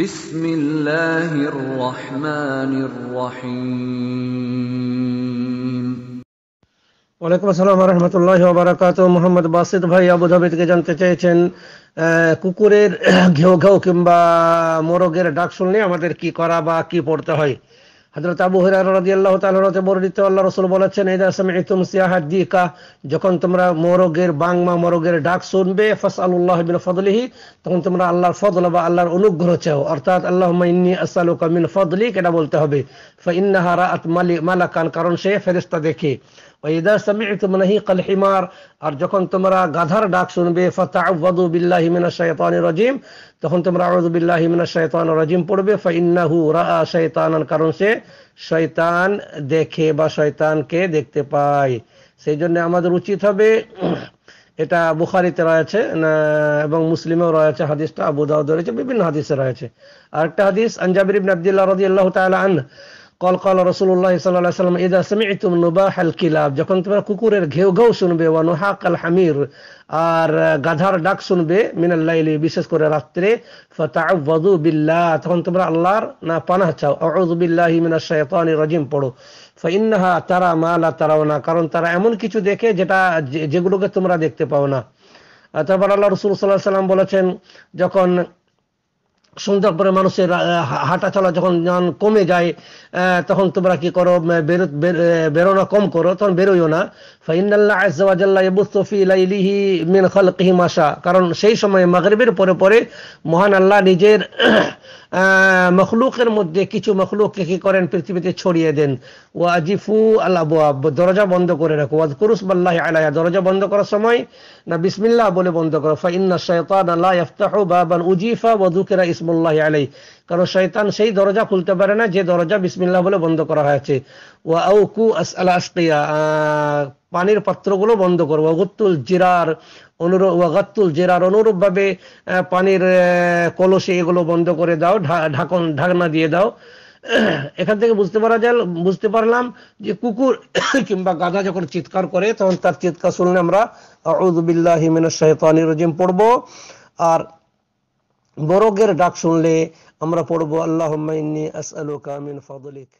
বিসমিল্লাহির রহমানির রহিম ওয়ালাইকুম আসসালাম রহমতুল্লাহ বারাকাত মোহাম্মদ বাসিদ ভাই আবুধাবি থেকে জানতে চেয়েছেন কুকুরের ঘেউ ঘেউ কিংবা মোরগের ডাক শুনলে আমাদের কি করা বা কি পড়তে হয় হজরত আবু আল্লাহ তালতে বর্ণিত আল্লাহ রসুল বলেছেন এই দাসম ইতুম দিকা যখন তোমরা মোরগের বাংমা মোরগের ডাক শুনবে ফাস আল্লাহ বিন ফদলিহি তখন তোমরা আল্লাহর ফদল বা আল্লাহর অনুগ্রহ চাও অর্থাৎ আল্লাহ ইন্নি আসালুকা মিন এটা বলতে হবে ফা ইন্নাহারা আত মালি মালাকান কারণ সে ফেরেস্তা দেখে আর যখন তোমরা গাধার ডাক শুনবে রাজিম তখন পড়বে কারণ সে দেখে বা শয়তানকে দেখতে পায় সেই জন্য আমাদের উচিত হবে এটা বুখারিতে রয়েছে এবং মুসলিমেও রয়েছে হাদিসটা আবু দাউদ রয়েছে বিভিন্ন হাদিসে রয়েছে আরেকটা হাদিস আনজাবির আব্দুল্লাহ রাজি আল্লাহ আনহু কল কল রসুল্লাহ সাল্লাম ইদা নুবাহ আল কিলাব যখন তোমরা কুকুরের ঘেউ ঘেউ শুনবে নুহাক আল হামির আর গাধার ডাক শুনবে মিনাল্লাইলি বিশেষ করে রাত্রে বিল্লাহ তখন তোমরা আল্লাহর না পানা চাও আউযু বিল্লাহি মিনাশ শাইতানির রাজিম পড়ো তারা মা লা না কারণ তারা এমন কিছু দেখে যেটা যেগুলোকে তোমরা দেখতে পাও না তারপর আল্লাহ রসুল সাল্লাহ সাল্লাম বলেছেন যখন সন্ধ্যার মানুষের হাঁটা চলা যখন কমে যায় তখন তোমরা কি করো বেরোনো কম করো তখন বেরোইও না ফাইনাল্লাহ মাসা কারণ সেই সময় মাগরিবের পরে পরে মহান আল্লাহ নিজের মখলুকের মধ্যে কিছু মখলুককে কি করেন পৃথিবীতে ছড়িয়ে দেন ওয়াজিফু আল্লাহ দরজা বন্ধ করে রাখো ওয়াজ কুরুস বাল্লাহ আলাহা দরজা বন্ধ করার সময় না বিসমিল্লাহ বলে বন্ধ করো ফাইন্না ইন্না আল্লাহ ইফতাহু বাবান উজিফা ওয়া ইসমুল্লাহ আলাই কারণ শয়তান সেই দরজা খুলতে পারে না যে দরজা বিসমিল্লাহ বলে বন্ধ করা হয়েছে ওয়া পানির পাত্রগুলো বন্ধ করবো অগত্তুল জিরার অনুরূপ ওয়াগাত্তুল জেরার অনুরূপভাবে পানির কলসে এগুলো বন্ধ করে দাও ঢাকন ঢাকনা দিয়ে দাও এখান থেকে বুঝতে পারা যায় বুঝতে পারলাম যে কুকুর কিংবা গাধা যখন চিৎকার করে তখন তার চিৎকার শুনলে আমরা আউদুবিল্লাহ হিমিন শাহতানির রজিম পড়বো আর বরগের ডাক শুনলে আমরা পড়বো আল্লাহ আসআলুকা কামিন ফাদলিক